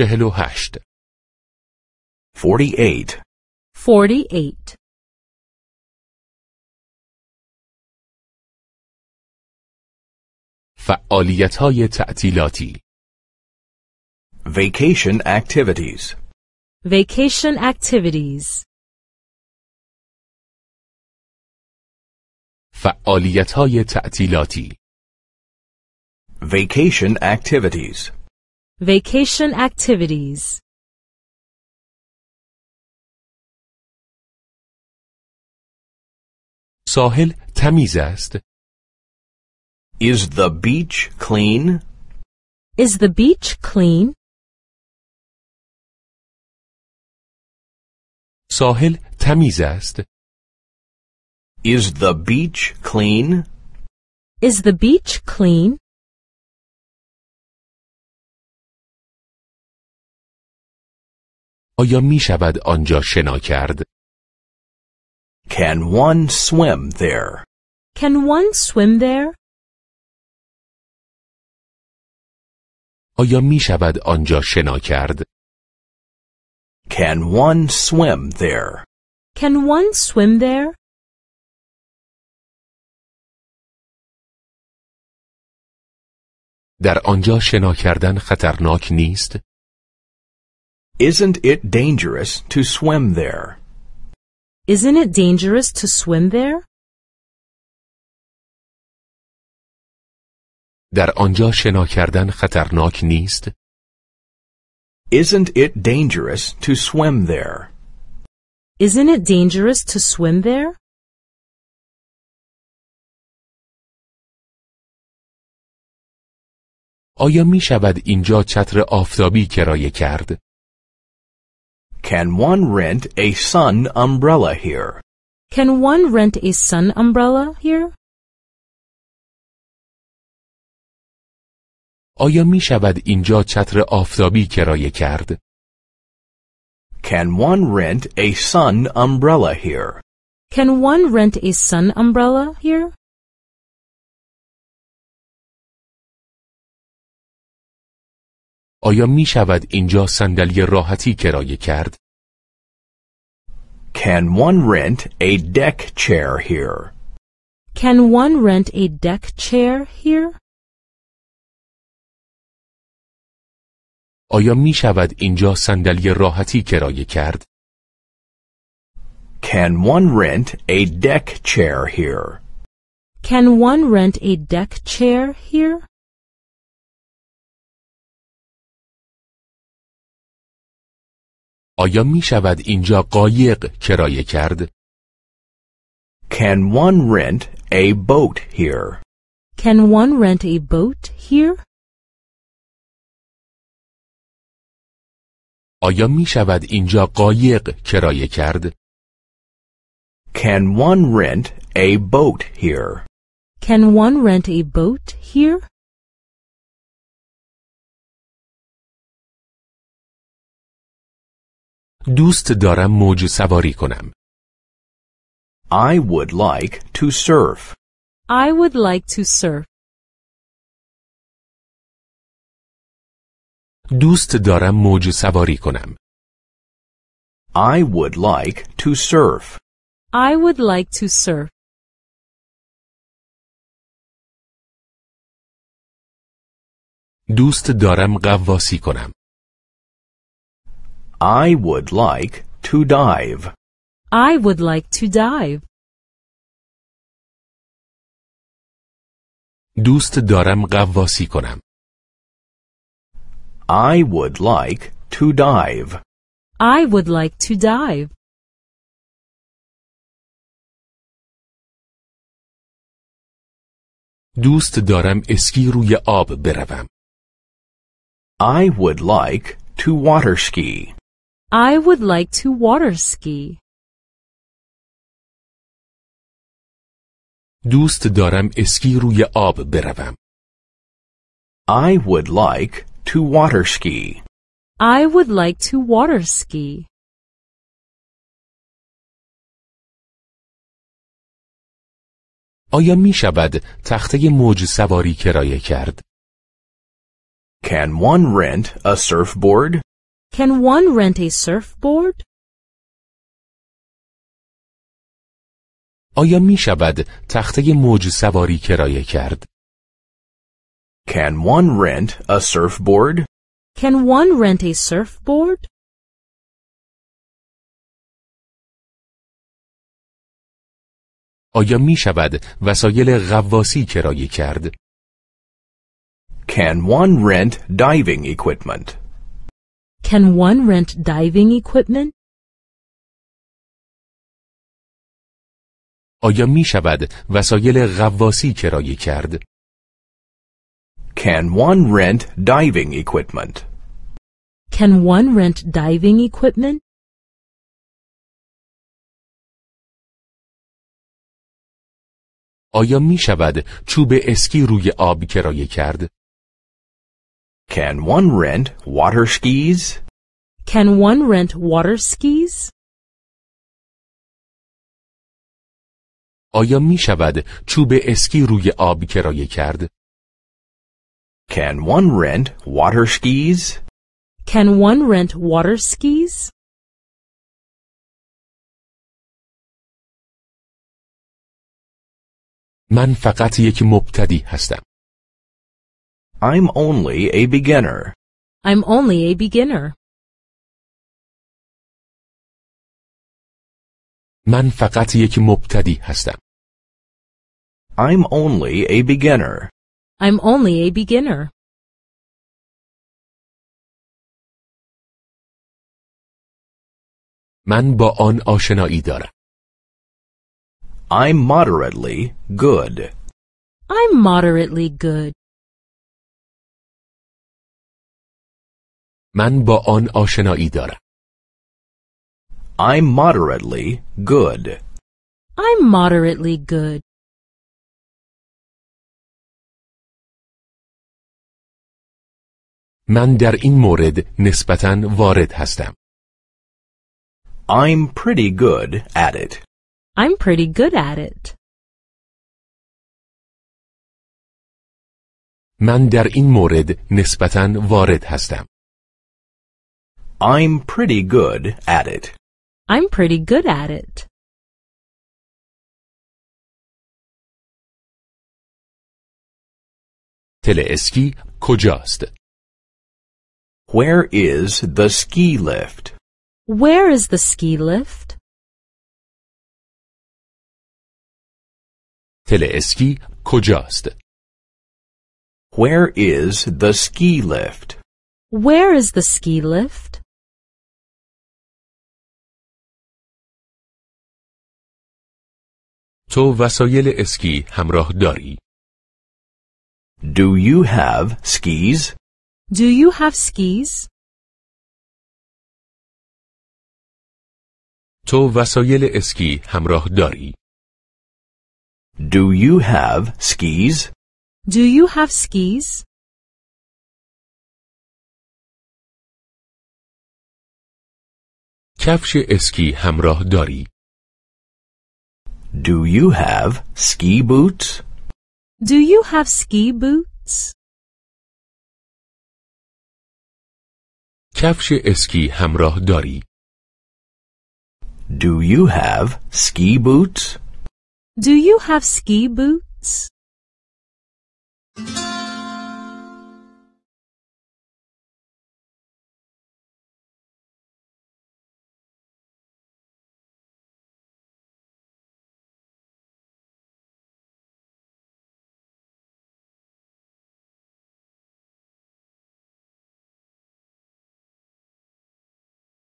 48. 48. فعالیت های تعطیلاتی Vacation activities. Vacation activities. فعالیت های تعطیلاتی Vacation activities. Vacation activities ساحل تمیز است. Is the beach clean? Is the beach clean? ساحل تمیز است. Is the beach clean? Is the beach clean? آیا می شود آنجا شنا کرد؟ Can one swim there? Can one swim there? آیا می شود آنجا شنا کرد؟ Can one swim there? Can one swim there? در آنجا شنا کردن خطرناک نیست؟ Isn't it dangerous to swim there? Isn't it dangerous to swim there? در آنجا شنا کردن خطرناک نیست؟ Isn't it dangerous to swim there? Isn't it dangerous to swim there? آیا می شود اینجا چتر آفتابی کرایه کرد؟ can one rent a sun umbrella here? Can one rent a sun umbrella here? آیا می شود اینجا چتر آفتابی کرایه کرد؟ Can one rent a sun umbrella here? Can one rent a sun umbrella here? آیا می شود اینجا صندلی راحتی کرایه کرد؟ Can one rent a deck chair here? Can one rent a deck chair here? آیا می شود اینجا صندلی راحتی کرایه کرد؟ Can one rent a deck chair here? Can one rent a deck chair here? آیا می شود اینجا قایق کرایه کرد؟ Can one rent a boat here? Can one rent a boat here? آیا می شود اینجا قایق کرایه کرد؟ Can one rent a boat here? Can one rent a boat here? دوست دارم موج سواری کنم. I would like to surf. I would like to surf. دوست دارم موج سواری کنم. I would like to surf. I would like to surf. دوست دارم قواسی کنم. I would like to dive. I would like to dive. دوست دارم غواصی کنم. I would like to dive. I would like to dive. دوست دارم اسکی روی آب بروم. I would like to water ski. I would like to water ski. دوست دارم اسکی روی آب بروم. I would like to water ski. I would like to water ski. آیا می شود تخته موج سواری کرایه کرد؟ Can one rent a surfboard? Can one rent a surfboard? آیا می شود تخته موج سواری کرایه کرد؟ Can one rent a surfboard? Can one rent a surfboard? آیا می شود وسایل غواصی کرایه کرد؟ Can one rent diving equipment? Can one rent diving equipment? آیا می شود وسایل غواصی کرایه کرد؟ Can one rent diving equipment? Can one rent diving equipment? آیا می شود چوب اسکی روی آب کرایه کرد؟ Can one rent water skis? Can one rent water skis? آیا می شود چوب اسکی روی آب کرایه کرد؟ Can one rent water skis? Can one rent water skis? من فقط یک مبتدی هستم. I'm only a beginner. I'm only a beginner. من فقط یک مبتدی هستم. I'm only a beginner. I'm only a beginner. من با آن آشنایی دارم. I'm moderately good. I'm moderately good. من با آن آشنایی دارم. I'm moderately good. I'm moderately good. من در این مورد نسبتاً وارد هستم. I'm pretty good at it. I'm pretty good at it. من در این مورد نسبتاً وارد هستم. I'm pretty good at it. I'm pretty good at it. Teleski اسکی Where is the ski lift? Where is the ski lift? Teleski اسکی Where is the ski lift? Where is the ski lift? تو وسایل اسکی همراه داری؟ Do you have skis? Do you have skis? تو وسایل اسکی همراه داری؟ Do you have skis? Do you have skis? کفش اسکی همراه داری؟ Do you have ski boots? Do you have ski boots? کفش اسکی همراه داری؟ Do you have ski boots? Do you have ski boots?